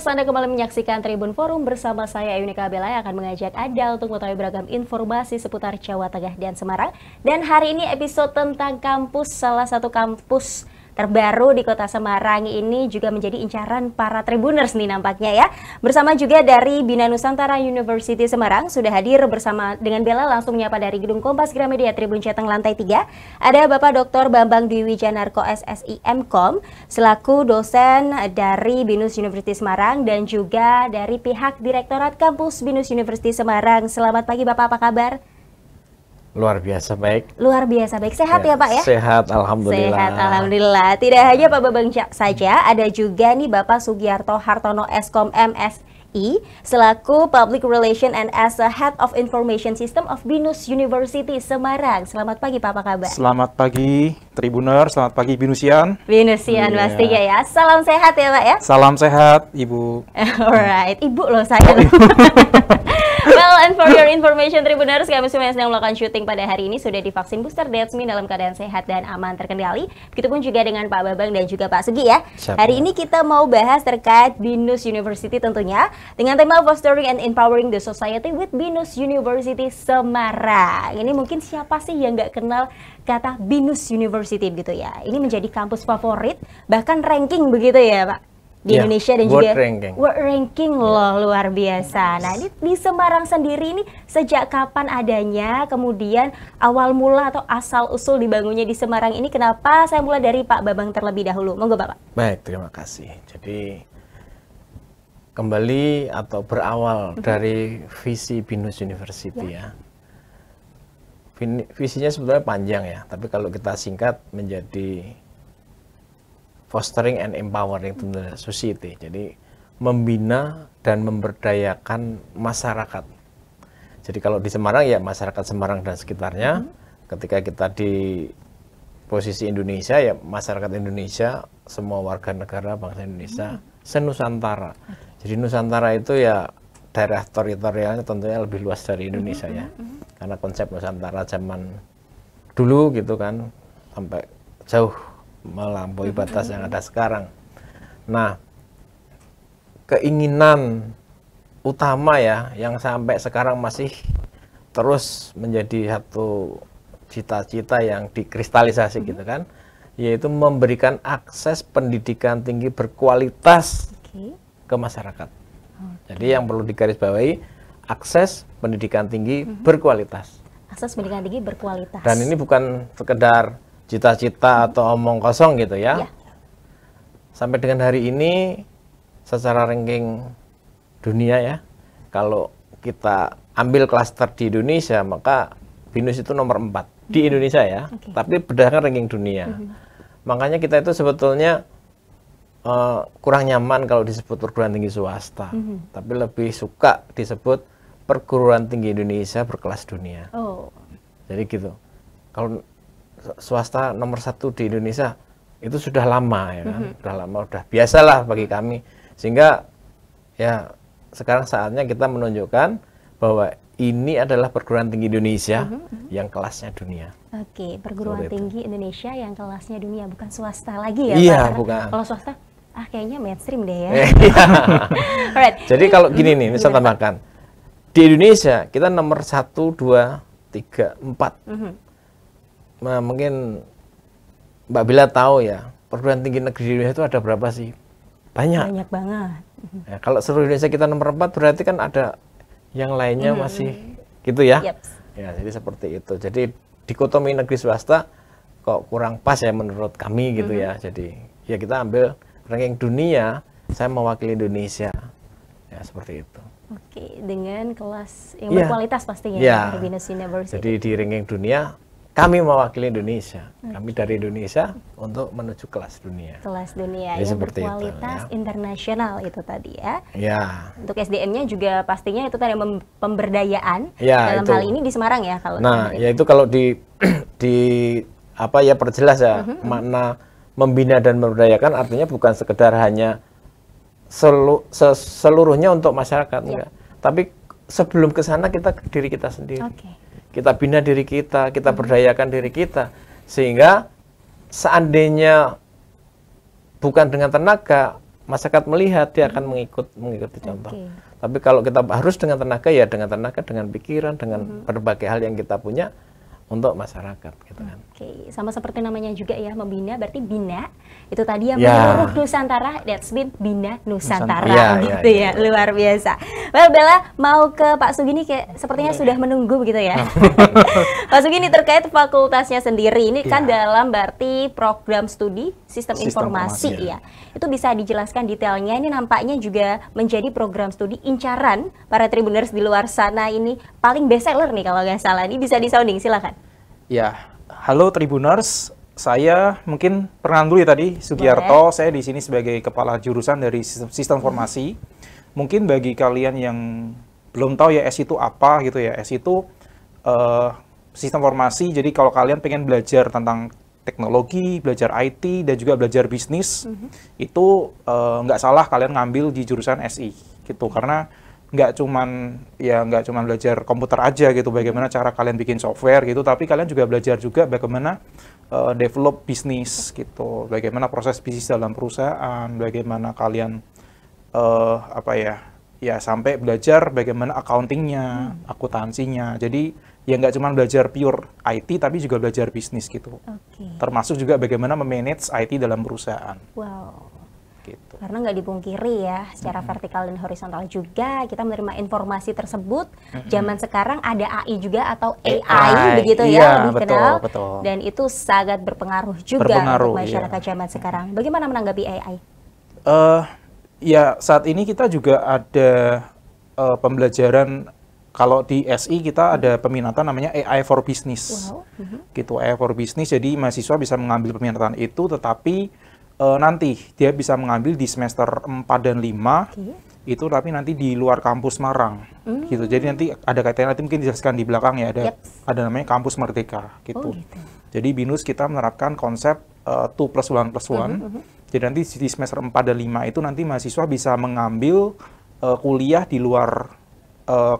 Podcast Anda kembali menyaksikan Tribun Forum bersama saya Ayunika Bela yang akan mengajak Anda untuk mengetahui beragam informasi seputar Jawa Tengah dan Semarang. Dan hari ini episode tentang kampus, salah satu kampus terbaru di Kota Semarang ini juga menjadi incaran para tribuners nih nampaknya ya. Bersama juga dari Bina Nusantara University Semarang sudah hadir bersama dengan Bella langsungnya pada dari Gedung Kompas Gramedia Tribun Ceteng lantai 3. Ada Bapak Dr. Bambang Dwi Wijanarko SSI MKOM selaku dosen dari Binus University Semarang dan juga dari pihak Direktorat Kampus Binus University Semarang. Selamat pagi Bapak, apa kabar? Luar biasa baik. Luar biasa baik. Sehat ya, ya Pak ya? Sehat, Alhamdulillah. Sehat, Alhamdulillah. Tidak hanya Pak Babang saja, ada juga nih Bapak Sugiyarto Hartono Eskom MS I selaku Public Relation and as a Head of Information System of Binus University Semarang. Selamat pagi Pak, apa kabar? Selamat pagi Tribuner, selamat pagi Binusian. Binusian yeah. pastinya ya. Salam sehat ya Pak ya. Salam sehat Ibu. Alright, Ibu loh saya. Oh, well, and for your information Tribuners, kami semua yang sedang melakukan syuting pada hari ini sudah divaksin booster Desmi dalam keadaan sehat dan aman terkendali. Begitupun juga dengan Pak Babang dan juga Pak Sugi ya. Siap. Hari ini kita mau bahas terkait Binus University tentunya dengan tema Fostering and Empowering the Society with Binus University Semarang. Ini mungkin siapa sih yang nggak kenal kata Binus University gitu ya? Ini menjadi kampus favorit bahkan ranking begitu ya Pak? di yeah. Indonesia dan world juga ranking. world ranking ya. loh luar biasa. Nah ini di Semarang sendiri ini sejak kapan adanya, kemudian awal mula atau asal usul dibangunnya di Semarang ini kenapa? Saya mulai dari Pak Babang terlebih dahulu, monggo Bapak. Baik, terima kasih. Jadi kembali atau berawal mm -hmm. dari visi Binus University yeah. ya. ya. Visinya sebetulnya panjang ya, tapi kalau kita singkat menjadi fostering and empowering the society. Jadi membina dan memberdayakan masyarakat. Jadi kalau di Semarang ya masyarakat Semarang dan sekitarnya. Hmm. Ketika kita di posisi Indonesia ya masyarakat Indonesia, semua warga negara bangsa Indonesia hmm. senusantara. Jadi Nusantara itu ya daerah teritorialnya tentunya lebih luas dari Indonesia hmm. ya. Hmm. hmm, hmm. Karena konsep Nusantara zaman dulu gitu kan sampai jauh melampaui batas yang ada sekarang. Nah, keinginan utama ya yang sampai sekarang masih terus menjadi satu cita-cita yang dikristalisasi mm -hmm. gitu kan, yaitu memberikan akses pendidikan tinggi berkualitas okay. ke masyarakat. Okay. Jadi yang perlu digarisbawahi akses pendidikan tinggi mm -hmm. berkualitas. Akses pendidikan tinggi berkualitas. Dan ini bukan sekedar cita-cita atau omong kosong gitu ya. ya. Sampai dengan hari ini secara ranking dunia ya, kalau kita ambil klaster di Indonesia maka Binus itu nomor 4 -hmm. di Indonesia ya, okay. tapi berdasarkan ranking dunia. -hmm. Makanya kita itu sebetulnya uh, kurang nyaman kalau disebut perguruan tinggi swasta, -hmm. tapi lebih suka disebut perguruan tinggi Indonesia berkelas dunia. Oh. Jadi gitu. Kalau swasta nomor satu di Indonesia itu sudah lama ya kan? Mm-hmm. sudah lama sudah biasalah bagi kami sehingga ya sekarang saatnya kita menunjukkan bahwa ini adalah perguruan tinggi Indonesia mm -hmm. yang kelasnya dunia. Oke, perguruan Seperti tinggi Indonesia yang kelasnya dunia, bukan swasta lagi ya Iya, Pak? bukan. Kalau swasta, ah kayaknya mainstream deh ya. Eh, iya. right. Jadi kalau gini nih, misal tambahkan. Di Indonesia, kita nomor satu, dua, tiga, empat. Mm-hmm nah, mungkin Mbak Bila tahu ya, perguruan tinggi negeri di Indonesia itu ada berapa sih? Banyak. Banyak banget. Ya, kalau seluruh Indonesia kita nomor 4 berarti kan ada yang lainnya hmm. masih gitu ya. Yep. Ya, jadi seperti itu. Jadi dikotomi negeri swasta kok kurang pas ya menurut kami gitu hmm. ya. Mm-hmm. Jadi ya kita ambil ranking dunia, saya mewakili Indonesia. Ya, seperti itu. Oke, dengan kelas yang berkualitas iya. berkualitas pastinya Ya. Iya. Jadi di ranking dunia kami mewakili Indonesia. Hmm. Kami dari Indonesia untuk menuju kelas dunia. Kelas dunia Jadi yang berkualitas ya. internasional itu tadi ya. Ya. Untuk SDM-nya juga pastinya itu tadi pemberdayaan ya, dalam itu. hal ini di Semarang ya kalau. Nah, ya itu kalau di di apa ya perjelas ya uh mhm, -huh. Mhm. makna membina dan memberdayakan artinya bukan sekedar hanya selu, seluruhnya untuk masyarakat ya. enggak. Tapi sebelum ke sana kita diri kita sendiri. Okay kita bina diri kita, kita hmm. berdayakan diri kita sehingga seandainya bukan dengan tenaga masyarakat melihat dia akan hmm. mengikut mengikuti contoh. Okay. Tapi kalau kita harus dengan tenaga ya dengan tenaga, dengan pikiran, dengan hmm. berbagai hal yang kita punya untuk masyarakat gitu kan. Oke, okay. sama seperti namanya juga ya membina berarti bina itu tadi yang yeah. menyuruh Nusantara that's been bina Nusantara, Nusantara. Yeah, gitu yeah, ya. Yeah. Ya, ya. Luar biasa. Well Bella mau ke Pak Sugini kayak sepertinya sudah menunggu begitu ya. Pak Sugini terkait fakultasnya sendiri ini yeah. kan ya. dalam berarti program studi sistem, sistem informasi, informasi ya. ya. Itu bisa dijelaskan detailnya ini nampaknya juga menjadi program studi incaran para tribuners di luar sana ini paling best seller nih kalau nggak salah. Ini bisa disounding silakan. Ya, halo Tribuners. Saya mungkin pernah dulu ya tadi Sugiarto. Boleh. Saya di sini sebagai kepala jurusan dari sistem, sistem hmm. formasi. Mungkin bagi kalian yang belum tahu ya S itu apa gitu ya. S itu uh, sistem formasi. Jadi kalau kalian pengen belajar tentang teknologi, belajar IT dan juga belajar bisnis, hmm. itu eh, nggak uh, salah kalian ngambil di jurusan SI gitu karena nggak cuman ya nggak cuman belajar komputer aja gitu hmm. bagaimana cara kalian bikin software gitu tapi kalian juga belajar juga bagaimana uh, develop bisnis gitu bagaimana proses bisnis dalam perusahaan bagaimana kalian uh, apa ya ya sampai belajar bagaimana accountingnya hmm. akuntansinya jadi ya nggak cuma belajar pure IT tapi juga belajar bisnis gitu. Okay. Termasuk juga bagaimana memanage IT dalam perusahaan. Wow. Gitu. Karena nggak dipungkiri ya, secara mm -hmm. vertikal dan horizontal juga kita menerima informasi tersebut. Mm -hmm. Zaman sekarang ada AI juga atau AI, AI begitu ya, iya, ya lebih betul, kenal. Betul. Dan itu sangat berpengaruh juga berpengaruh, untuk iya. masyarakat iya. zaman sekarang. Bagaimana menanggapi AI? Uh, eh, ya saat ini kita juga ada uh, pembelajaran kalau di SI kita ada peminatan namanya AI for Business. Wow. Mm -hmm. Gitu AI for Business. Jadi mahasiswa bisa mengambil peminatan itu tetapi uh, nanti dia bisa mengambil di semester 4 dan 5 okay. itu tapi nanti di luar kampus Marang mm. gitu jadi nanti ada kaitannya nanti mungkin dijelaskan di belakang ya ada yep. ada namanya kampus Merdeka gitu. Oh, gitu jadi binus kita menerapkan konsep uh, eh, 2 plus 1 plus 1 mm hmm, -hmm. jadi nanti di semester 4 dan 5 itu nanti mahasiswa bisa mengambil uh, kuliah di luar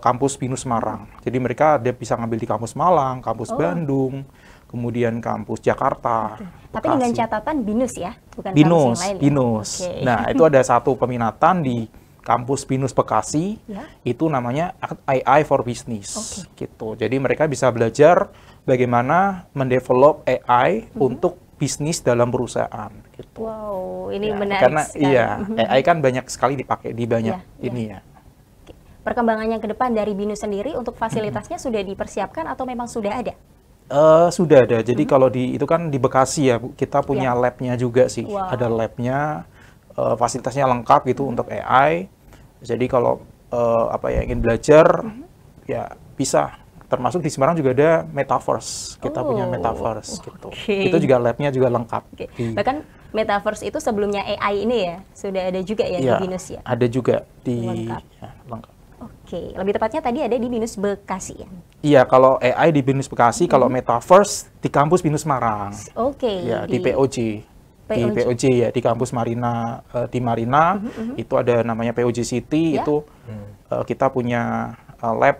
kampus binus Semarang jadi mereka ada bisa ngambil di kampus Malang kampus oh. Bandung kemudian kampus Jakarta. Oke. Tapi dengan catatan binus ya, bukan binus, kampus yang lain. Ya? Binus. Ya? Nah, itu ada satu peminatan di kampus Binus Bekasi, ya. itu namanya AI for Business, okay. gitu. Jadi mereka bisa belajar bagaimana mendevelop AI mm -hmm. untuk bisnis dalam perusahaan. Gitu. Wow, ini ya, menarik karena, sekali. Iya, mhm. AI kan banyak sekali dipakai di banyak ya, ya. ini ya. ya. Perkembangannya ke depan dari BINUS sendiri untuk mhm. fasilitasnya sudah dipersiapkan atau memang sudah ada? Uh, sudah ada. Jadi hmm. kalau di itu kan di Bekasi ya, kita ya. punya yeah. labnya juga sih. Wow. Ada labnya, uh, fasilitasnya lengkap gitu hmm. untuk AI. Jadi kalau uh, apa ya ingin belajar, hmm. ya bisa. Termasuk di Semarang juga ada metaverse. Kita oh. punya metaverse okay. gitu. Itu juga labnya juga lengkap. Okay. Di, Bahkan metaverse itu sebelumnya AI ini ya sudah ada juga ya, yeah, di Binus iya, ya. Ada juga di lengkap. Ya, lengkap. Oke, lebih tepatnya tadi ada di BINUS Bekasi ya? Iya, kalau AI di BINUS Bekasi, hmm. kalau mm-hmm. Metaverse di kampus BINUS Marang. Oke. Okay, ya, di, di POJ. POJ. Di POJ ya, di kampus Marina, uh, di Marina, uh mm-hmm, -huh. Mm-hmm. itu ada namanya POJ City, yeah. itu uh, kita punya uh, lab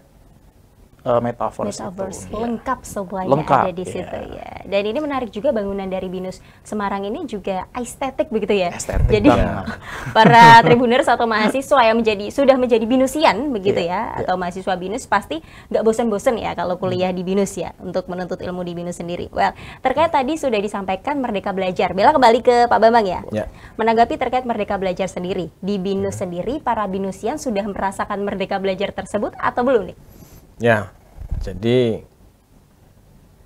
uh, eh, metaverse, metaverse itu. Iya. lengkap semuanya lengkap, ada di yeah. situ ya. Dan ini menarik juga bangunan dari Binus Semarang ini juga estetik begitu ya. Estetik Jadi para tribuners atau mahasiswa yang menjadi sudah menjadi binusian begitu yeah, ya iya. atau mahasiswa binus pasti nggak bosan-bosan ya kalau kuliah di binus ya untuk menuntut ilmu di binus sendiri. Well terkait tadi sudah disampaikan Merdeka Belajar. Bella kembali ke Pak Bambang ya. Yeah. Menanggapi terkait Merdeka Belajar sendiri di binus yeah. sendiri para binusian sudah merasakan Merdeka Belajar tersebut atau belum nih? Ya, jadi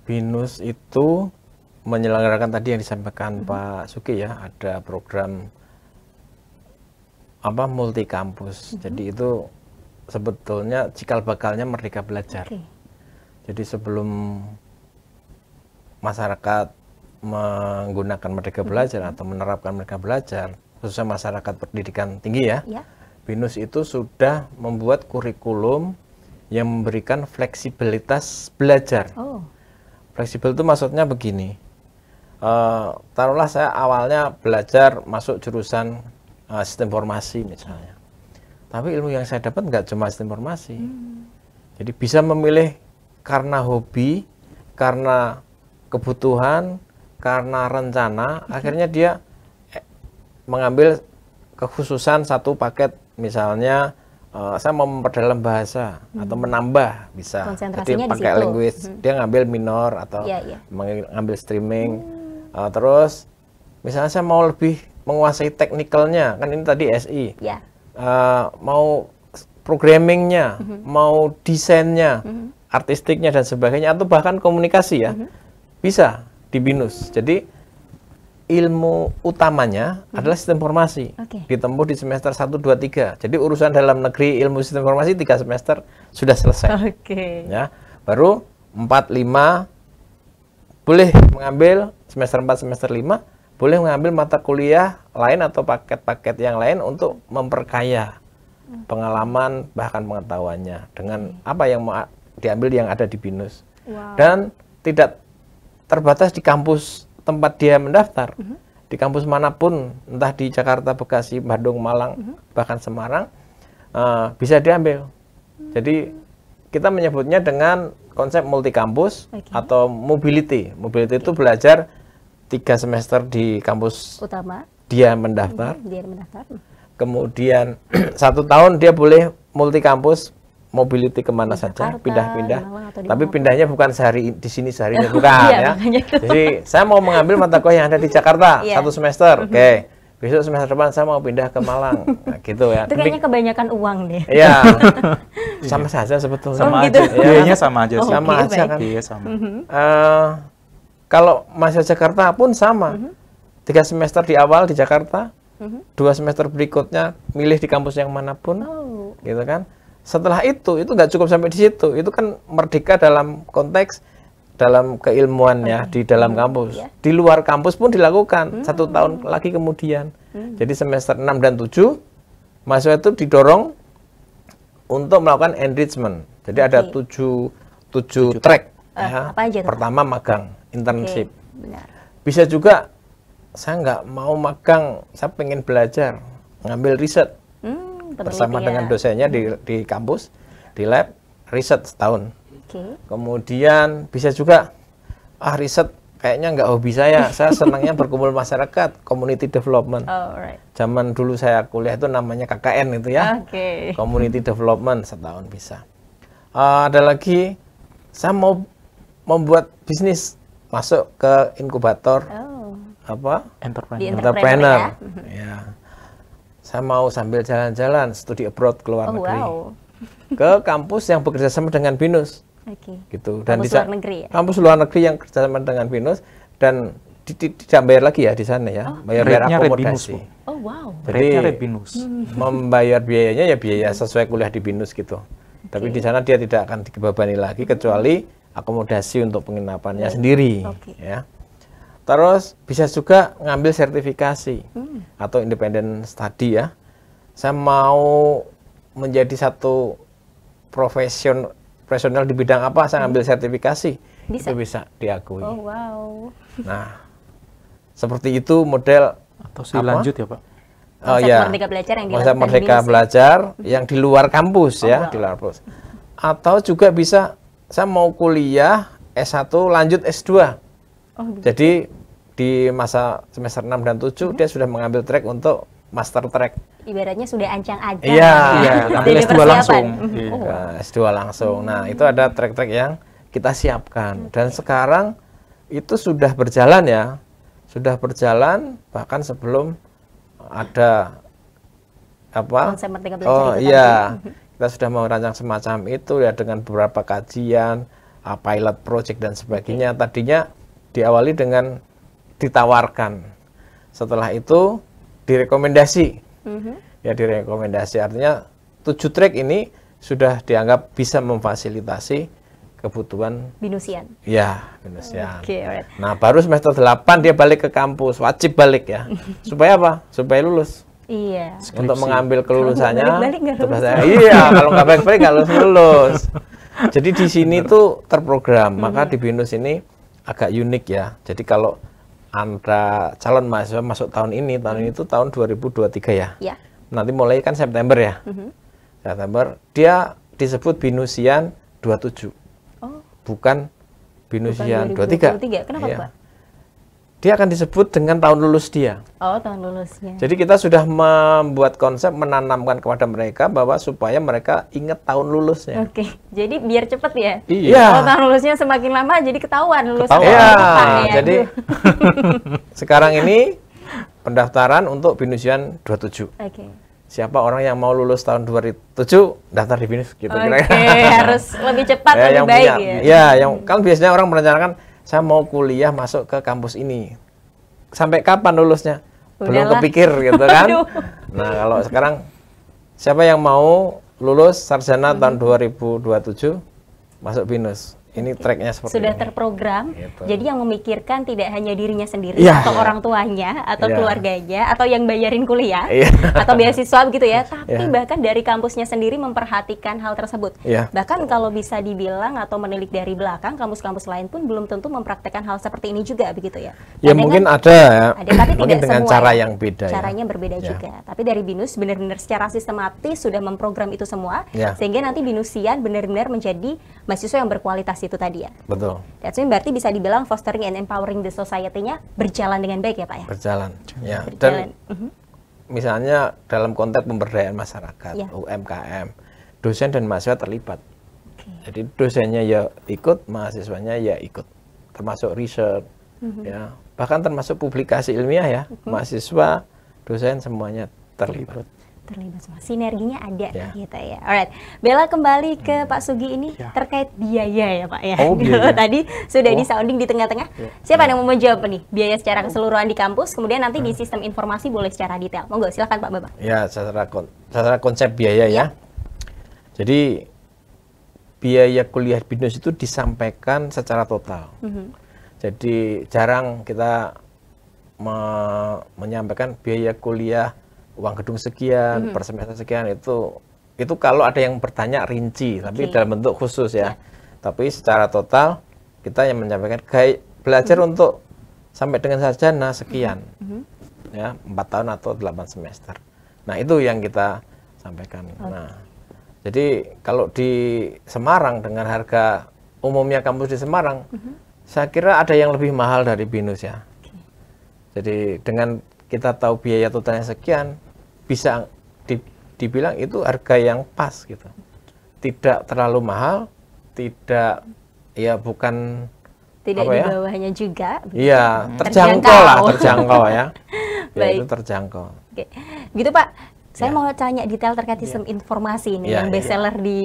BINUS itu menyelenggarakan tadi yang disampaikan hmm. Pak Suki ya, ada program apa multi kampus. Hmm. Jadi itu sebetulnya cikal bakalnya mereka Belajar. Okay. Jadi sebelum masyarakat menggunakan mereka hmm. Belajar atau menerapkan mereka Belajar, khususnya masyarakat pendidikan tinggi ya, yeah. BINUS itu sudah membuat kurikulum yang memberikan fleksibilitas belajar. Oh. Fleksibel itu maksudnya begini. Uh, taruhlah saya awalnya belajar masuk jurusan uh, sistem informasi misalnya. Tapi ilmu yang saya dapat nggak cuma sistem informasi. Hmm. Jadi bisa memilih karena hobi, karena kebutuhan, karena rencana, hmm. akhirnya dia eh, mengambil kekhususan satu paket misalnya uh, saya mau memperdalam bahasa hmm. atau menambah bisa. Jadi pakai di language hmm. dia ngambil minor atau yeah, iya, iya. yeah. ngambil streaming. Hmm. Uh, terus misalnya saya mau lebih menguasai teknikalnya, kan ini tadi SI. Yeah. Iya. Uh, mau programmingnya, hmm. mau desainnya, hmm. artistiknya dan sebagainya atau bahkan komunikasi ya. Hmm. Bisa di BINUS. Jadi ilmu utamanya hmm. adalah sistem informasi. Okay. Ditempuh di semester 1 2 3. Jadi urusan dalam negeri ilmu sistem informasi 3 semester sudah selesai. Okay. Ya. Baru 4 5 boleh mengambil semester 4 semester 5 boleh mengambil mata kuliah lain atau paket-paket yang lain untuk memperkaya hmm. pengalaman bahkan pengetahuannya dengan apa yang mau diambil yang ada di BINUS. Wow. Dan tidak terbatas di kampus tempat dia mendaftar mm -hmm. di kampus manapun, entah di Jakarta, Bekasi, Bandung, Malang, mm -hmm. bahkan Semarang, uh, bisa diambil. Hmm. Jadi kita menyebutnya dengan konsep multi kampus okay. atau mobility. Mobility okay. itu belajar tiga semester di kampus utama. Dia mendaftar. Hmm, dia mendaftar. Kemudian satu tahun dia boleh multi kampus mobility kemana Jakarta, saja, pindah-pindah. Tapi pindahnya bukan sehari di sini sehari ini, bukan iya, ya. Jadi saya mau mengambil mata kuliah yang ada di Jakarta yeah. satu semester, oke. Okay. Besok semester depan saya mau pindah ke Malang, nah, gitu ya. Itu kayaknya kebanyakan uang deh. Iya, sama saja sebetulnya. Oh, sama oh, gitu. aja, iya. biayanya sama aja. Oh, sama okay, aja kan. Biaya sama. uh, kalau masa Jakarta pun sama. Mm-hmm. Tiga semester di awal di Jakarta, mm-hmm. dua semester berikutnya milih di kampus yang manapun, oh. gitu kan setelah itu, itu nggak cukup sampai di situ. Itu kan merdeka dalam konteks dalam keilmuan ya di dalam iya. kampus. Ya. Di luar kampus pun dilakukan hmm. satu tahun lagi kemudian. Hmm. Jadi semester 6 dan 7 mahasiswa itu didorong untuk melakukan enrichment. Jadi okay. ada tujuh, tujuh, track. Uh, ya. apa aja itu? Pertama magang, internship. Okay. Benar. Bisa juga saya nggak mau magang, saya pengen belajar, ngambil riset penelitian. bersama dengan ya. dosennya di, hmm. di kampus di lab riset setahun. Okay. Kemudian bisa juga ah riset kayaknya nggak hobi saya. Saya senangnya berkumpul masyarakat, community development. Oh, right. Zaman dulu saya kuliah itu namanya KKN itu ya. Okay. Community development setahun bisa. Uh, ada lagi saya mau membuat bisnis masuk ke inkubator oh. apa entrepreneur, entrepreneur. entrepreneur. Ya. ya saya mau sambil jalan-jalan studi abroad ke luar oh, negeri wow. ke kampus yang bekerja sama dengan binus okay. gitu dan kampus di luar negeri ya? kampus luar negeri yang sama dengan binus dan di, tidak bayar lagi ya di sana ya oh. bayar bayar akomodasi oh wow jadi binus. membayar biayanya ya biaya sesuai kuliah di binus gitu okay. tapi di sana dia tidak akan dibebani lagi kecuali akomodasi untuk penginapannya okay. sendiri okay. ya Terus bisa juga ngambil sertifikasi hmm. atau independent study ya. Saya mau menjadi satu profesion profesional di bidang apa saya ngambil hmm. sertifikasi bisa. itu bisa diakui. Oh wow. Nah, seperti itu model atau sih lanjut ya, Pak. Oh Masa ya. Merdeka belajar yang Masa mereka belajar hmm. yang di luar kampus ya, oh, ya, wow. di luar kampus. Atau juga bisa saya mau kuliah S1 lanjut S2 Oh, gitu. Jadi di masa semester 6 dan 7 hmm. dia sudah mengambil track untuk master track. Ibaratnya sudah ancang-ancang. Iya, iya, ambil S2 langsung. Hmm. Iya, oh. S2 langsung. Nah, itu ada track-track yang kita siapkan. Okay. Hmm. Dan sekarang itu sudah berjalan ya. Sudah berjalan bahkan sebelum ada apa? oh, iya. Kita sudah mau merancang semacam itu ya dengan beberapa kajian, pilot project dan sebagainya. Okay. Tadinya diawali dengan ditawarkan. Setelah itu direkomendasi. Mm-hmm. Ya direkomendasi artinya tujuh track ini sudah dianggap bisa memfasilitasi kebutuhan binusian. Ya, binusian. Okay, right. Nah, baru semester 8 dia balik ke kampus, wajib balik ya. supaya apa? Supaya lulus. Iya. Skripsi. Untuk mengambil kelulusannya. Kalau balik, balik, lulus. iya, kalau nggak balik-balik nggak lulus. lulus. Jadi di sini tuh terprogram, maka mm-hmm. di binus ini agak unik ya. Jadi kalau Anda calon mahasiswa masuk tahun ini, tahun ini hmm. itu tahun 2023 ya. ya. Nanti mulai kan September ya. Uh hmm. -huh. September dia disebut binusian 27. Oh. Bukan binusian Bukan 23. 23. Kenapa, ya. Pak? dia akan disebut dengan tahun lulus dia. Oh, tahun lulusnya. Jadi kita sudah membuat konsep menanamkan kepada mereka bahwa supaya mereka ingat tahun lulusnya. Oke, okay. jadi biar cepat ya. Iya. Kalau iya. oh, tahun lulusnya semakin lama, jadi ketahuan lulusnya. Ketahuan. Iya. iya ya. Jadi sekarang ini pendaftaran untuk binusian 27. Oke. Okay siapa orang yang mau lulus tahun 2007 daftar di BINUS gitu okay, kira-kira. harus lebih cepat ya, lebih yang baik punya, ya. ya yang kan biasanya orang merencanakan saya mau kuliah masuk ke kampus ini. Sampai kapan lulusnya? Udah Belum kepikir gitu kan. Nah, kalau sekarang siapa yang mau lulus sarjana hmm. tahun 2027 masuk BINUS? ini tracknya seperti sudah ini. terprogram. Gitu. Jadi yang memikirkan tidak hanya dirinya sendiri yeah, atau iya. orang tuanya atau yeah. keluarganya atau yang bayarin kuliah yeah. atau beasiswa begitu ya, tapi yeah. bahkan dari kampusnya sendiri memperhatikan hal tersebut. Yeah. Bahkan kalau bisa dibilang atau menilik dari belakang, kampus-kampus lain pun belum tentu mempraktekkan hal seperti ini juga begitu ya. Ya mungkin kan, ada ya. Ada tapi mungkin tidak dengan semua cara ya. yang beda. Ya. Caranya ya. berbeda yeah. juga. Tapi dari Binus benar-benar secara sistematis sudah memprogram itu semua yeah. sehingga nanti Binusian benar-benar menjadi mahasiswa yang berkualitas itu tadi ya. Betul. That's mean berarti bisa dibilang fostering and empowering the society-nya berjalan dengan baik ya Pak ya? Berjalan, ya. Berjalan. Dan mm -hmm. misalnya dalam konteks pemberdayaan masyarakat, yeah. UMKM, dosen dan mahasiswa terlibat. Okay. Jadi dosennya ya ikut, mahasiswanya ya ikut. Termasuk riset, mm -hmm. ya. Bahkan termasuk publikasi ilmiah ya, mm -hmm. mahasiswa, dosen semuanya terlibat terlibat semua. Sinerginya ada yeah. gitu ya. Alright, Bella kembali ke hmm. Pak Sugi ini yeah. terkait biaya ya Pak ya. Oh, biaya. Tadi sudah oh. disounding di tengah-tengah. Yeah. Siapa yeah. yang mau menjawab nih? Biaya secara hmm. keseluruhan di kampus, kemudian nanti hmm. di sistem informasi boleh secara detail. Monggo silakan Pak Bapak. Ya, secara kon secara konsep biaya ya. ya. Jadi biaya kuliah BINUS itu disampaikan secara total. Mm -hmm. Jadi jarang kita me menyampaikan biaya kuliah uang gedung sekian, mm -hmm. per semester sekian itu itu kalau ada yang bertanya rinci, tapi dalam bentuk khusus ya. ya. Tapi secara total kita yang menyampaikan gaya belajar -hmm. untuk sampai dengan sarjana sekian. -hmm. Ya, 4 tahun atau 8 semester. Nah, itu yang kita sampaikan. Okay. Nah, jadi kalau di Semarang dengan harga umumnya kampus di Semarang, -hmm. saya kira ada yang lebih mahal dari BINUS ya. Okay. Jadi dengan kita tahu biaya totalnya sekian, bisa di, dibilang itu harga yang pas gitu. Tidak terlalu mahal, tidak ya bukan tidak apa di ya? bawahnya juga. Iya, hmm. terjangkau, lah, terjangkau ya. ya itu terjangkau. Oke. Gitu Pak, saya ya. mau tanya detail terkait iya. sistem ya. informasi ini ya, yang iya. bestseller ya. di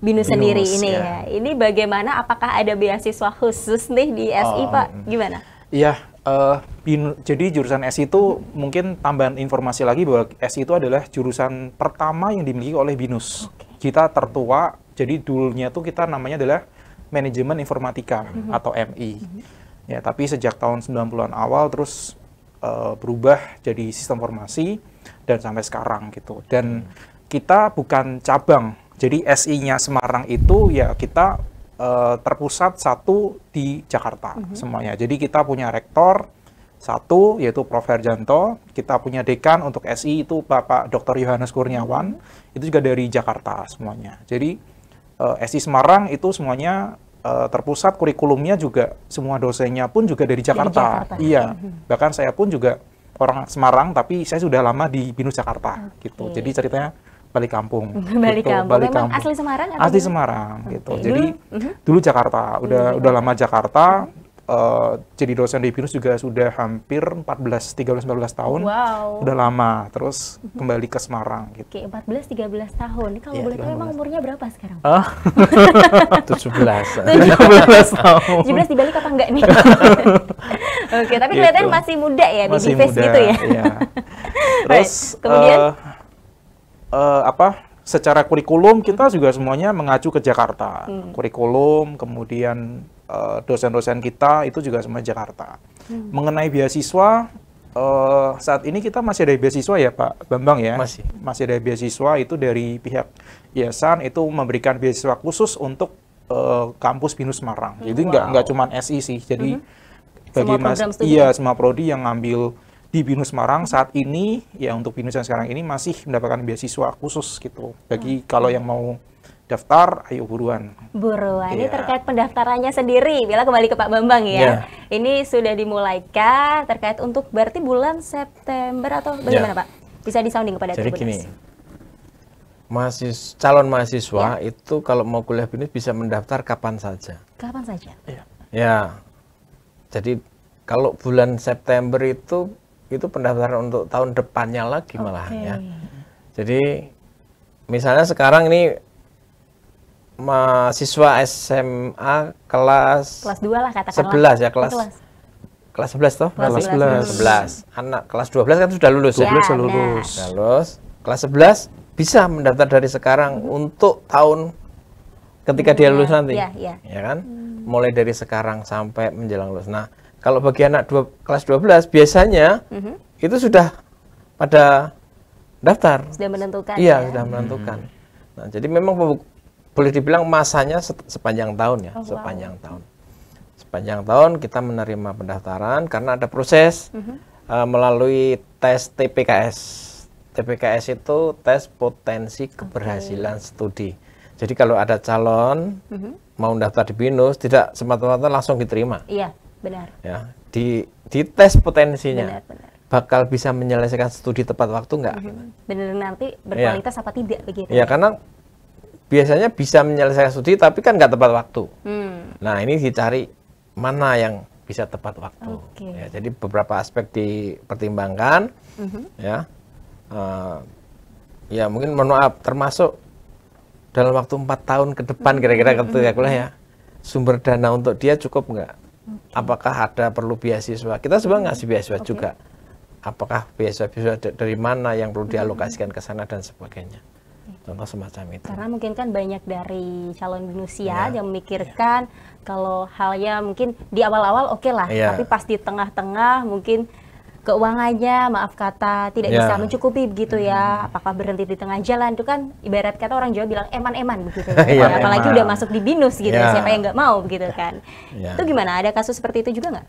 Binus sendiri ini ya. ya. Ini bagaimana? Apakah ada beasiswa khusus nih di SI oh, Pak? Gimana? Iya, Uh, eh, in, jadi jurusan SI itu mungkin tambahan informasi lagi bahwa SI itu adalah jurusan pertama yang dimiliki oleh BINUS. Okay. Kita tertua, jadi dulunya tuh kita namanya adalah Manajemen Informatika hmm. atau MI. Hmm. Ya, tapi sejak tahun 90-an awal terus uh, berubah jadi sistem formasi dan sampai sekarang gitu. Dan kita bukan cabang. Jadi SI-nya Semarang itu ya kita uh, terpusat, satu di Jakarta mm -hmm. semuanya. Jadi kita punya rektor satu yaitu Prof. Herjanto, kita punya dekan untuk SI itu Bapak Dr. Yohanes Kurniawan, mm -hmm. itu juga dari Jakarta semuanya. Jadi uh, eh, SI Semarang itu semuanya uh, terpusat kurikulumnya juga semua dosennya pun juga dari Jakarta. Dari Jakarta. Iya, mm -hmm. bahkan saya pun juga orang Semarang tapi saya sudah lama di BINUS Jakarta okay. gitu. Jadi ceritanya balik kampung. balik gitu, kampung. Balik Memang kampung. asli Semarang atau Asli Semarang okay. gitu. Okay. Jadi dulu, uh mhm. -huh. dulu Jakarta, udah dulu. udah lama Jakarta. Uh jadi dosen di Pinus juga sudah hampir 14, 13, 14 tahun. Wow. Udah lama. Terus mhm. kembali ke Semarang gitu. Oke, okay, 14, 13 tahun. kalau yeah, boleh tahu emang umurnya berapa sekarang? Uh, 17. 17 tahun. 17 dibalik apa enggak nih? Oke, okay, tapi gitu. kelihatan masih muda ya masih di face muda, gitu ya. Iya. Terus right. kemudian uh, uh, apa secara kurikulum kita juga semuanya mengacu ke Jakarta. Hmm. Kurikulum, kemudian eh, dosen-dosen uh, kita itu juga semua Jakarta. Hmm. Mengenai beasiswa, uh, saat ini kita masih ada beasiswa ya Pak Bambang ya? Masih. Masih ada beasiswa itu dari pihak Yayasan itu memberikan beasiswa khusus untuk uh, kampus BINUS Semarang. Hmm. Jadi nggak nggak cuma SI sih. Jadi hmm. bagi semua mas, iya semua prodi yang ngambil di BINUS Semarang saat ini ya untuk BINUS yang sekarang ini masih mendapatkan beasiswa khusus gitu bagi hmm. kalau yang mau daftar, ayo buruan. Buruan. Yeah. Ini iya. terkait pendaftarannya sendiri. Bila kembali ke Pak Bambang ya. Yeah. Ini sudah dimulai kah terkait untuk berarti bulan September atau iya. bagaimana yeah. Pak? Bisa disounding kepada Jadi gini, mahasiswa, calon mahasiswa yeah. itu kalau mau kuliah Binus bisa mendaftar kapan saja. Kapan saja? Iya. Ya. Yeah. Yeah. Jadi kalau bulan September itu itu pendaftaran untuk tahun depannya lagi okay. malah ya. Jadi misalnya sekarang ini mahasiswa SMA kelas kelas 2 lah katakanlah 11 ya kelas kelas, kelas 11 toh kelas kelas 11 11 anak kelas 12 kan sudah lulus 12 ya? ya, lulus ya. Sudah lulus kelas 11 bisa mendaftar dari sekarang hmm. untuk tahun ketika hmm, dia lulus iya. nanti ya, ya. ya kan hmm. mulai dari sekarang sampai menjelang lulus nah kalau bagi anak dua, kelas 12 biasanya mm -hmm. itu sudah pada daftar. Sudah menentukan. Iya, ya? sudah menentukan. -hmm. Nah, jadi memang boleh dibilang masanya sepanjang tahun ya, oh, sepanjang tahun. Sepanjang tahun kita menerima pendaftaran karena ada proses mm -hmm. uh, melalui tes TPKS. TPKS itu tes potensi keberhasilan okay. studi. Jadi kalau ada calon mm -hmm. mau daftar di BINUS tidak semata-mata langsung diterima. Iya. Benar. Ya, di di tes potensinya. Benar, benar. Bakal bisa menyelesaikan studi tepat waktu nggak? Mm -hmm. Benar nanti ya. berkualitas ya. apa tidak begitu? Ya, karena biasanya bisa menyelesaikan studi tapi kan nggak tepat waktu. Hmm. Nah, ini dicari mana yang bisa tepat waktu. Okay. Ya, jadi beberapa aspek dipertimbangkan. Mm -hmm. Ya. Uh, ya mungkin mohon maaf termasuk dalam waktu empat tahun ke depan mhm. kira-kira ketika gitu ya, -kira mhm. kuliah ya sumber dana untuk dia cukup nggak Okay. Apakah ada perlu beasiswa? Kita sebenarnya ngasih beasiswa okay. juga. Apakah beasiswa dari mana yang perlu mm-hmm. dialokasikan ke sana dan sebagainya. Contoh semacam itu. Karena mungkin kan banyak dari calon manusia ya. yang memikirkan ya. kalau halnya mungkin di awal-awal oke okay lah, ya. tapi pas di tengah-tengah mungkin keuangannya, maaf kata, tidak yeah. bisa mencukupi begitu ya. Hmm. Apakah berhenti di tengah jalan itu kan ibarat kata orang Jawa bilang eman-eman begitu ya. yeah, Apalagi eman. udah masuk di binus gitu yeah. Ya. siapa yang nggak mau begitu kan. Yeah. Itu gimana? Ada kasus seperti itu juga nggak?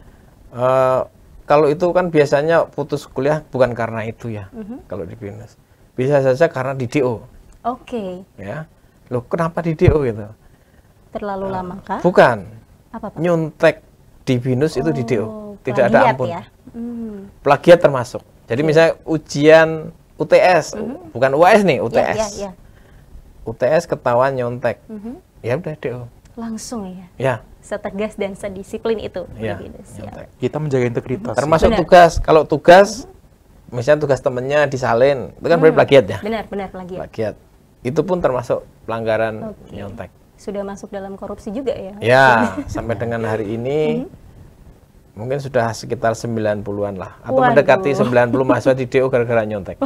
Uh, kalau itu kan biasanya putus kuliah bukan karena itu ya. Mm -hmm. Kalau di binus. Bisa saja karena di DO. Oke. Okay. Ya. Lo kenapa di DO gitu? Terlalu uh, lama kah? Bukan. Apa, Nyuntek di binus oh, itu di DO. Oh, tidak ada ampun. Ya? hmm. plagiat termasuk jadi yeah. misalnya ujian UTS hmm. bukan UAS nih iya, UTS yeah, yeah, yeah. UTS ketahuan nyontek hmm. ya udah do langsung ya ya setegas dan sedisiplin itu ya, Yeah. kita menjaga integritas termasuk benar. tugas kalau tugas hmm. misalnya tugas temennya disalin itu kan hmm. plagiat ya benar benar plagiat plagiat itu pun termasuk pelanggaran okay. nyontek sudah masuk dalam korupsi juga ya? Ya, sampai dengan hari ini mm -hmm mungkin sudah sekitar 90-an lah atau Waduh. mendekati 90 mahasiswa di DO gara-gara nyontek.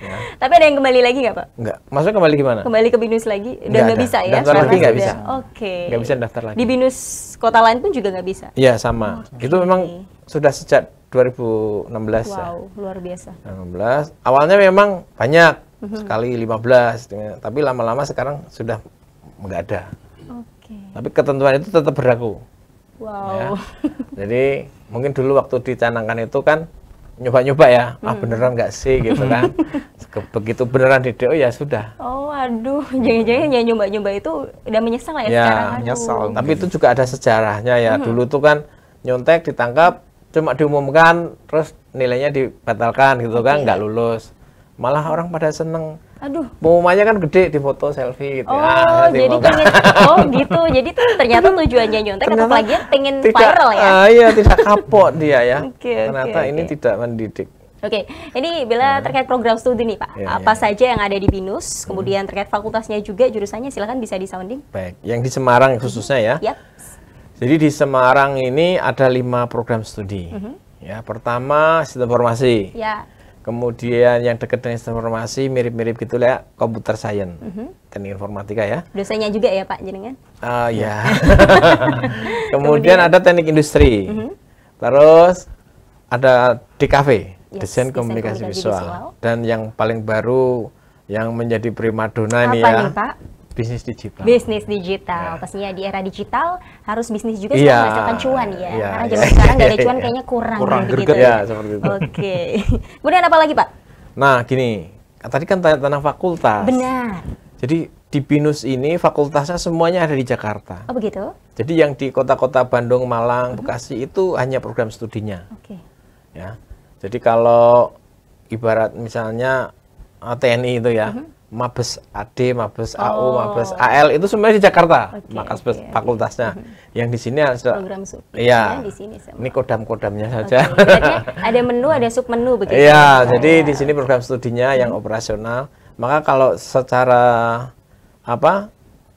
Ya. Tapi ada yang kembali lagi nggak Pak? Nggak. Maksudnya kembali gimana? Kembali ke BINUS lagi? Udah nggak bisa ya? Daftar lagi nggak bisa. Oke. Okay. Nggak bisa daftar lagi. Di BINUS kota lain pun juga nggak bisa? Iya sama. Okay. Itu memang sudah sejak 2016 wow, ya. Wow, luar biasa. 2016. Awalnya memang banyak mm -hmm. sekali 15, tapi lama-lama sekarang sudah nggak ada. Oke. Okay. Tapi ketentuan itu tetap berlaku. Wow. Ya. Jadi mungkin dulu waktu dicanangkan itu kan nyoba-nyoba ya, ah, hmm. ah beneran nggak sih gitu kan. Begitu beneran di DO ya sudah. Oh aduh, jangan-jangan yang nyoba-nyoba itu udah menyesal ya, ya sekarang. Ya menyesal. Aduh. Tapi itu juga ada sejarahnya ya. Hmm. Dulu tuh kan nyontek ditangkap cuma diumumkan terus nilainya dibatalkan gitu kan nggak lulus malah orang pada seneng Aduh. Pengumumannya kan gede di foto selfie gitu. Ya, oh, ah, jadi pengen oh gitu. Jadi tuh ternyata tujuannya nyontek ternyata, atau plagiat pengen tidak, viral ya. Uh, iya, tidak kapok dia ya. okay, ternyata okay, ini tidak mendidik. Oke, okay. ini bila terkait program studi nih Pak, ya, apa ya. saja yang ada di BINUS, hmm. kemudian hmm. terkait fakultasnya juga, jurusannya silakan bisa disounding. Baik, yang di Semarang khususnya ya. Yep. Jadi di Semarang ini ada lima program studi. Mm -hmm. Ya, pertama sistem informasi. Ya kemudian yang dekat dengan informasi mirip-mirip gitu ya, komputer science, mm -hmm. teknik informatika ya. dosennya juga ya Pak jenengan? Uh, ya. kemudian, kemudian ada teknik industri, mm -hmm. terus ada DKV, yes, desain komunikasi, komunikasi visual. visual, dan yang paling baru yang menjadi primadona ini ya. Nih, Pak? Bisnis digital. Bisnis digital. Yeah. Pastinya di era digital harus bisnis juga yeah. sudah merasakan cuan ya. Yeah, Karena iya. zaman yeah. sekarang nggak ada cuan iya. kayaknya kurang. Kurang gitu ya. ya. seperti itu. Oke. Okay. Kemudian apa lagi Pak? Nah gini, tadi kan tanya tentang fakultas. Benar. Jadi di BINUS ini fakultasnya semuanya ada di Jakarta. Oh begitu? Jadi yang di kota-kota Bandung, Malang, uh mm-hmm. -huh. Bekasi itu hanya program studinya. Oke. Okay. Ya. Jadi kalau ibarat misalnya eh, TNI itu ya. Uh mm-hmm. -huh Mabes AD, Mabes oh. AU, Mabes AL itu semuanya di Jakarta, okay, maka okay. fakultasnya. Hmm. Yang di sini ada program supir. Iya. Di sini Ini kodam-kodamnya saja. Okay. Jadi ada menu, ada sub-menu begitu. Iya, ya? jadi ya. di sini program studinya yang hmm. operasional. Maka kalau secara apa?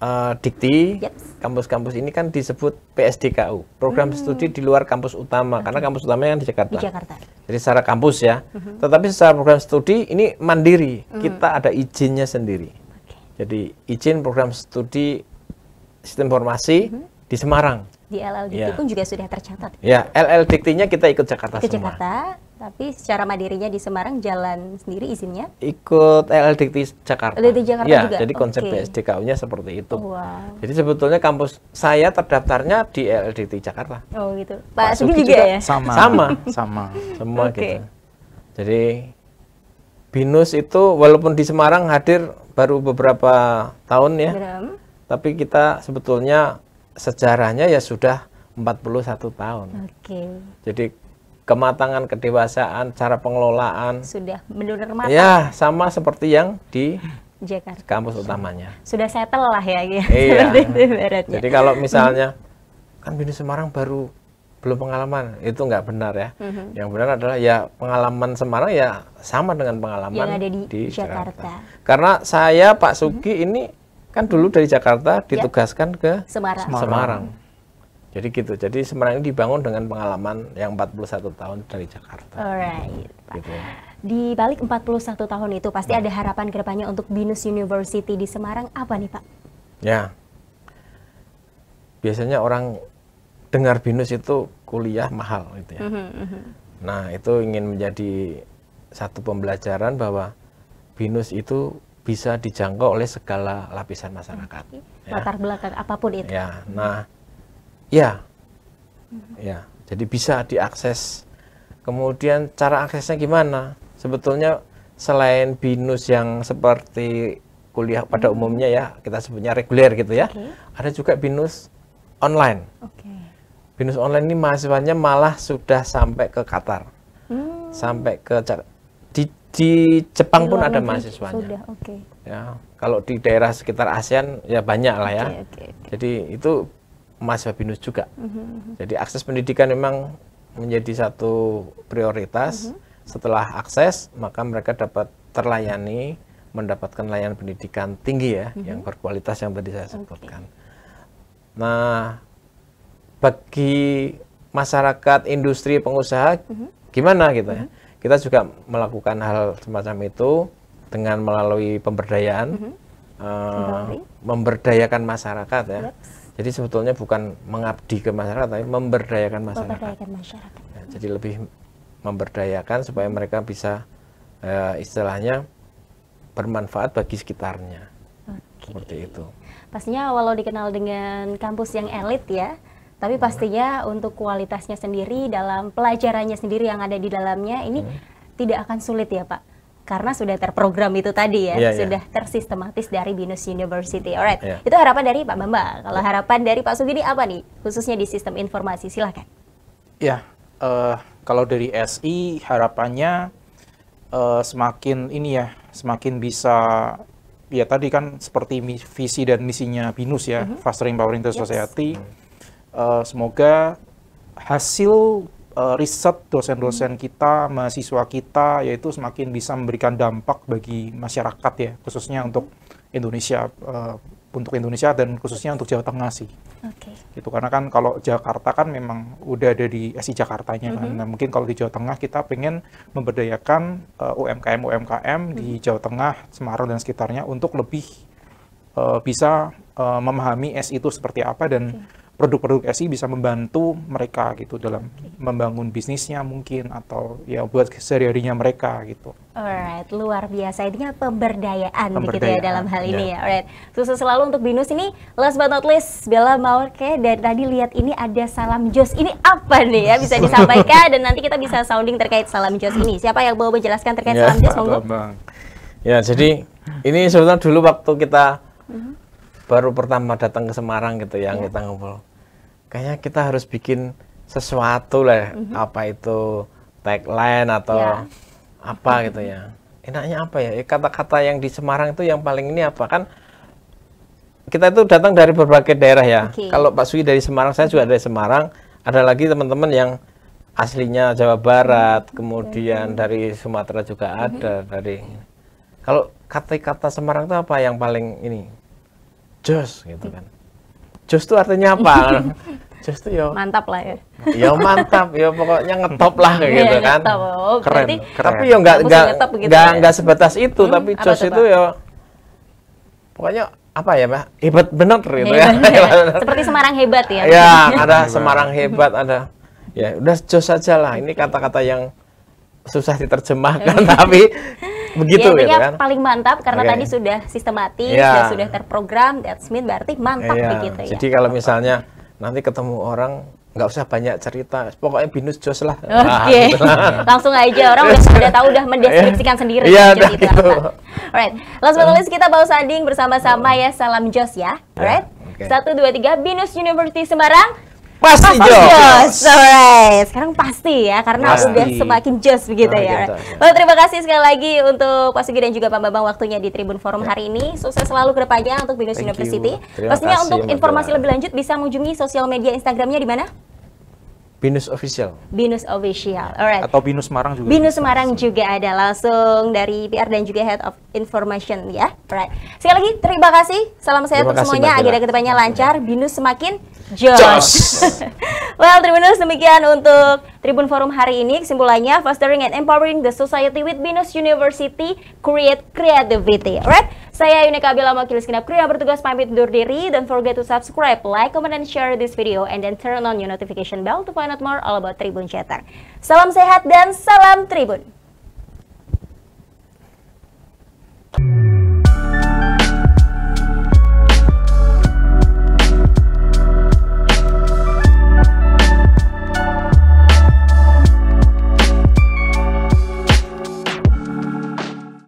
uh, Dikti, kampus-kampus yes. ini kan disebut PSDKU, program hmm. studi di luar kampus utama, okay. karena kampus utama yang di Jakarta. Di Jakarta. Jadi secara kampus ya, mm -hmm. tetapi secara program studi ini mandiri, mm -hmm. kita ada izinnya sendiri. Okay. Jadi izin program studi sistem informasi mm -hmm. di Semarang di LLDT ya. pun juga sudah tercatat. Ya, LLDT-nya kita ikut Jakarta ikut semua. Jakarta, tapi secara mandirinya di Semarang jalan sendiri izinnya? Ikut LLDT Jakarta. LLDT Jakarta ya, juga. jadi konsep okay. bsdku nya seperti itu. Oh, wow. Jadi sebetulnya kampus saya terdaftarnya di LLDT Jakarta. Oh gitu. Pak, Pak Sugi juga, juga ya? Sama. Sama. sama. Semua okay. gitu. Jadi BINUS itu walaupun di Semarang hadir baru beberapa tahun ya. Beram. Tapi kita sebetulnya sejarahnya ya sudah 41 tahun. Okay. Jadi kematangan kedewasaan, cara pengelolaan sudah menurut mata. Ya, sama seperti yang di Jakarta. Kampus utamanya. Sudah settle lah ya, gitu. Iya. Jadi kalau misalnya kan Bini Semarang baru belum pengalaman, itu nggak benar ya. Hmm. Yang benar adalah ya pengalaman Semarang ya sama dengan pengalaman yang ada di, di Jakarta. Jakarta. Karena saya Pak Sugi hmm. ini Kan dulu dari Jakarta ya. ditugaskan ya. ke Semarang. Semarang. Semarang. Jadi gitu. Jadi Semarang ini dibangun dengan pengalaman yang 41 tahun dari Jakarta. Alright. Gitu. Di balik 41 tahun itu pasti ya. ada harapan kedepannya untuk Binus University di Semarang apa nih Pak? Ya. Biasanya orang dengar Binus itu kuliah mahal gitu ya. uh mhm, -huh. Mhm. Nah itu ingin menjadi satu pembelajaran bahwa Binus itu bisa dijangkau oleh segala lapisan masyarakat. Hmm. Ya. Latar belakang apapun itu. Ya, nah, ya, hmm. ya. Jadi bisa diakses. Kemudian cara aksesnya gimana? Sebetulnya selain binus yang seperti kuliah pada hmm. umumnya ya kita sebutnya reguler gitu ya okay. ada juga binus online okay. binus online ini mahasiswanya malah sudah sampai ke Qatar hmm. sampai ke di Jepang di pun ada mahasiswanya. Sudah, okay. Ya, kalau di daerah sekitar ASEAN ya banyak lah ya. Okay, okay, okay. Jadi itu mahasiswa binus juga. Mm -hmm. Jadi akses pendidikan memang menjadi satu prioritas. Mm -hmm. Setelah akses, maka mereka dapat terlayani, mendapatkan layanan pendidikan tinggi ya, mm -hmm. yang berkualitas yang tadi saya sebutkan. Okay. Nah, bagi masyarakat, industri, pengusaha, mm -hmm. gimana gitu mm -hmm. ya? Mhm kita juga melakukan hal semacam itu dengan melalui pemberdayaan mm -hmm. uh, memberdayakan masyarakat ya yes. jadi sebetulnya bukan mengabdi ke masyarakat tapi memberdayakan masyarakat, masyarakat. Ya, jadi lebih memberdayakan supaya mereka bisa uh, istilahnya bermanfaat bagi sekitarnya okay. seperti itu pastinya walau dikenal dengan kampus yang elit ya tapi pastinya untuk kualitasnya sendiri dalam pelajarannya sendiri yang ada di dalamnya ini hmm. tidak akan sulit ya Pak karena sudah terprogram itu tadi ya, yeah, iya. sudah yeah. tersistematis dari Binus University. Alright, yeah. itu harapan dari Pak Bambang. Kalau iya. harapan dari Pak Sugini apa nih, khususnya di sistem informasi? silahkan. Ya, uh, eh, kalau dari SI harapannya uh, semakin ini ya, semakin bisa ya tadi kan seperti visi dan misinya Binus ya, mm -hmm. faster empowering the society. Yes Eh, semoga hasil uh, riset dosen-dosen hmm. kita, mahasiswa kita, yaitu semakin bisa memberikan dampak bagi masyarakat ya, khususnya untuk Indonesia, uh, untuk Indonesia dan khususnya untuk Jawa Tengah sih. Okay. Gitu karena kan kalau Jakarta kan memang udah ada di SI Jakartanya mm -hmm. kan. Nah, mungkin kalau di Jawa Tengah kita pengen memberdayakan umkm UMKM UMKM mm -hmm. di Jawa Tengah, Semarang dan sekitarnya untuk lebih uh, bisa uh, memahami SI itu seperti apa dan okay produk-produk SI bisa membantu mereka gitu dalam membangun bisnisnya mungkin atau ya buat sehari-harinya mereka gitu. Alright, luar biasa. Intinya pemberdayaan, pemberdayaan begitu ya dalam hal ini yeah. ya. Alright, sukses selalu untuk Binus ini. Last but not least, Bella mau ke dan tadi lihat ini ada salam jos. Ini apa nih ya? Bisa disampaikan dan nanti kita bisa sounding terkait salam jos ini. Siapa yang mau menjelaskan terkait yeah, salam jos? Monggo. Ya, jadi ini sebetulnya dulu waktu kita mhm baru pertama datang ke Semarang gitu yang yeah. kita ngumpul kayaknya kita harus bikin sesuatu lah mm-hmm. apa itu tagline atau yeah. apa gitu ya enaknya apa ya? ya kata-kata yang di Semarang itu yang paling ini apa kan kita itu datang dari berbagai daerah ya. Okay. Kalau Pak Sui dari Semarang, saya juga mhm. dari Semarang. Ada lagi teman-teman yang aslinya Jawa Barat, mhm. kemudian hmm. dari Sumatera juga mhm. ada. Hmm. Dari kalau kata-kata Semarang itu apa yang paling ini? jos gitu kan. Jos tuh artinya apa? jos tuh yo mantap lah ya. yo mantap, yo pokoknya ngetop lah iya, gitu kan. keren, keren. Tapi yo nggak gitu nggak nggak ya. nggak sebatas itu, hmm, tapi jos itu yo pokoknya apa ya mbak hebat bener gitu ya seperti Semarang hebat ya ya ada Semarang hebat ada ya udah jos aja lah ini kata-kata yang susah diterjemahkan iya. tapi begitu ya, ya kan paling mantap karena okay. tadi sudah sistematis yeah. Iya. sudah terprogram that's mean berarti mantap yeah. begitu jadi ya jadi kalau misalnya nanti ketemu orang nggak usah banyak cerita pokoknya binus jos lah oke okay. nah, gitu langsung aja orang udah sudah tahu udah mendeskripsikan iya. sendiri yeah, jos gitu. alright last but not least kita bawa sading bersama-sama iya. ya salam jos ya alright satu dua tiga binus university Semarang Pasti Jos. Jos, alright. Sekarang pasti ya, karena pasti. udah semakin jos begitu ya. Well, terima kasih sekali lagi untuk Pak Sugi dan juga Pak Bambang waktunya di Tribun Forum ya. hari ini. Sukses selalu ke depannya untuk Binus University. Pastinya untuk informasi lebih lanjut bisa mengunjungi sosial media Instagramnya di mana? Binus Official. Binus Official, alright. Atau Binus Semarang juga. Binus Semarang juga ada langsung dari PR dan juga Head of Information ya, alright. Sekali lagi terima kasih, salam sehat untuk semuanya, agenda kedepannya lancar, Binus semakin jos. well, Tribunus demikian untuk Tribun Forum hari ini. Kesimpulannya, fostering and empowering the society with Binus University, create creativity, alright. Saya Yunika Abila, Wakil Skinap Crew yang bertugas pamit undur diri. Don't forget to subscribe, like, comment, and share this video. And then turn on your notification bell to find out more all about Tribun Cetar. Salam sehat dan salam Tribun!